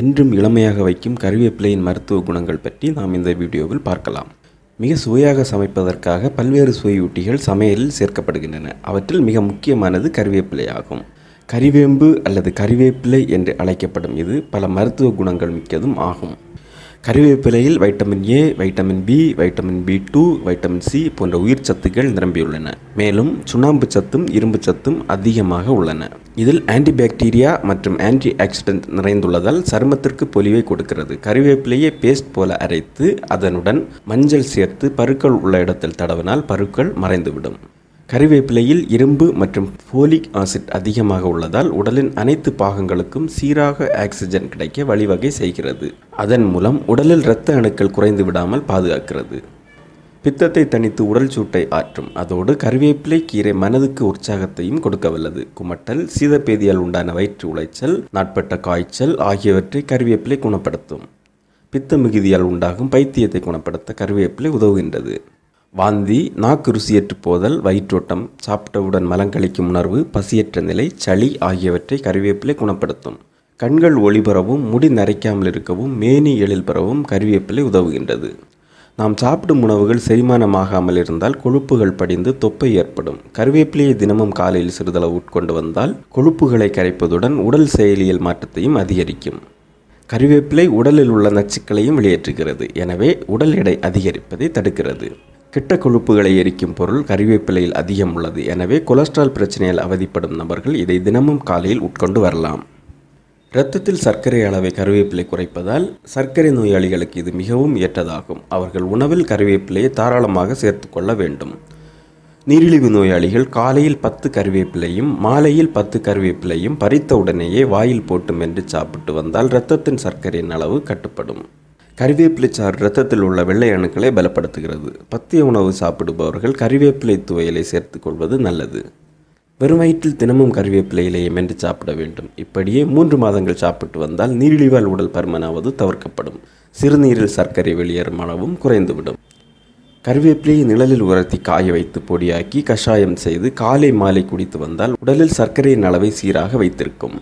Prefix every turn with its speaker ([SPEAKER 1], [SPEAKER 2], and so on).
[SPEAKER 1] என்றும் இளமையாக வைக்கும் கருவேப்பிலையின் மருத்துவ குணங்கள் பற்றி நாம் இந்த வீடியோவில் பார்க்கலாம் மிக சுவையாக சமைப்பதற்காக பல்வேறு சுவையூட்டிகள் சமையலில் சேர்க்கப்படுகின்றன அவற்றில் மிக முக்கியமானது கருவேப்பிலை ஆகும் கறிவேம்பு அல்லது கறிவேப்பிலை என்று அழைக்கப்படும் இது பல மருத்துவ குணங்கள் மிக்கதும் ஆகும் கறிவேப்பிலையில் vitamin A vitamin B vitamin B two vitamin C போன்ற உயிர் சத்துக்கள் நிரம்பியுள்ளன மேலும் சுண்ணாம்பு சத்தும் இரும்பு சத்தும் அதிகமாக உள்ளன இதில் ஆன்டிபாக்டீரியா மற்றும் ஆன்டி ஆக்சிடென்ட் நிறைந்துள்ளதால் சருமத்திற்கு பொலிவை கொடுக்கிறது கறிவேப்பிலையை பேஸ்ட் போல அரைத்து அதனுடன் மஞ்சள் சேர்த்து பருக்கள் உள்ள இடத்தில் தடவினால் பருக்கள் மறைந்துவிடும் கறிவேப்பிலையில் இரும்பு மற்றும் ஃபோலிக் ஆசிட் அதிகமாக உள்ளதால் உடலின் அனைத்து பாகங்களுக்கும் சீராக ஆக்சிஜன் கிடைக்க வழிவகை செய்கிறது அதன் மூலம் உடலில் இரத்த அணுக்கள் குறைந்து விடாமல் பாதுகாக்கிறது பித்தத்தை தணித்து உடல் சூட்டை ஆற்றும் அதோடு கருவேப்பிலை கீரை மனதுக்கு உற்சாகத்தையும் கொடுக்க வல்லது குமட்டல் சீதப்பேதியால் உண்டான வயிற்று உளைச்சல் நாட்பட்ட காய்ச்சல் ஆகியவற்றை கருவேப்பிலை குணப்படுத்தும் பித்த மிகுதியால் உண்டாகும் பைத்தியத்தை குணப்படுத்த கருவேப்பிலை உதவுகின்றது வாந்தி நாக்கு ருசியற்று போதல் வயிற்றோட்டம் சாப்பிட்டவுடன் மலங்கழிக்கும் உணர்வு பசியற்ற நிலை சளி ஆகியவற்றை கருவேப்பிலை குணப்படுத்தும் கண்கள் ஒளிபரவும் முடி நரைக்காமல் இருக்கவும் மேனி எழில் பரவும் கருவேப்பிலை உதவுகின்றது நாம் சாப்பிடும் உணவுகள் செரிமானமாகாமல் இருந்தால் கொழுப்புகள் படிந்து தொப்பை ஏற்படும் கருவேப்பிலையை தினமும் காலையில் சிறிதளவு உட்கொண்டு வந்தால் கொழுப்புகளை கரைப்பதுடன் உடல் செயலியல் மாற்றத்தையும் அதிகரிக்கும் கருவேப்பிலை உடலில் உள்ள நச்சுக்களையும் வெளியேற்றுகிறது எனவே உடல் எடை அதிகரிப்பதை தடுக்கிறது கிட்ட கொழுப்புகளை எரிக்கும் பொருள் கறிவேப்பிலையில் அதிகம் உள்ளது எனவே கொலஸ்ட்ரால் பிரச்சனையால் அவதிப்படும் நபர்கள் இதை தினமும் காலையில் உட்கொண்டு வரலாம் இரத்தத்தில் சர்க்கரை அளவை கருவேப்பிலை குறைப்பதால் சர்க்கரை நோயாளிகளுக்கு இது மிகவும் ஏற்றதாகும் அவர்கள் உணவில் கருவேப்பிலையை தாராளமாக சேர்த்து கொள்ள வேண்டும் நீரிழிவு நோயாளிகள் காலையில் பத்து கருவேப்பிலையும் மாலையில் பத்து கருவேப்பிலையும் பறித்த உடனேயே வாயில் போட்டும் என்று சாப்பிட்டு வந்தால் இரத்தத்தின் சர்க்கரையின் அளவு கட்டுப்படும் கறிவேப்பிலை சாறு ரத்தத்தில் உள்ள வெள்ளை அணுக்களை பலப்படுத்துகிறது பத்திய உணவு சாப்பிடுபவர்கள் கறிவேப்பிலை துவையலை சேர்த்து கொள்வது நல்லது வெறும் வயிற்றில் தினமும் கறிவேப்பிலை இலையை மென்று சாப்பிட வேண்டும் இப்படியே மூன்று மாதங்கள் சாப்பிட்டு வந்தால் நீரிழிவால் உடல் பருமனாவது தவிர்க்கப்படும் சிறுநீரில் சர்க்கரை வெளியேறும் அளவும் குறைந்துவிடும் கருவேப்பிலையை நிழலில் உரத்தி காய வைத்து பொடியாக்கி கஷாயம் செய்து காலை மாலை குடித்து வந்தால் உடலில் சர்க்கரையின் அளவை சீராக வைத்திருக்கும்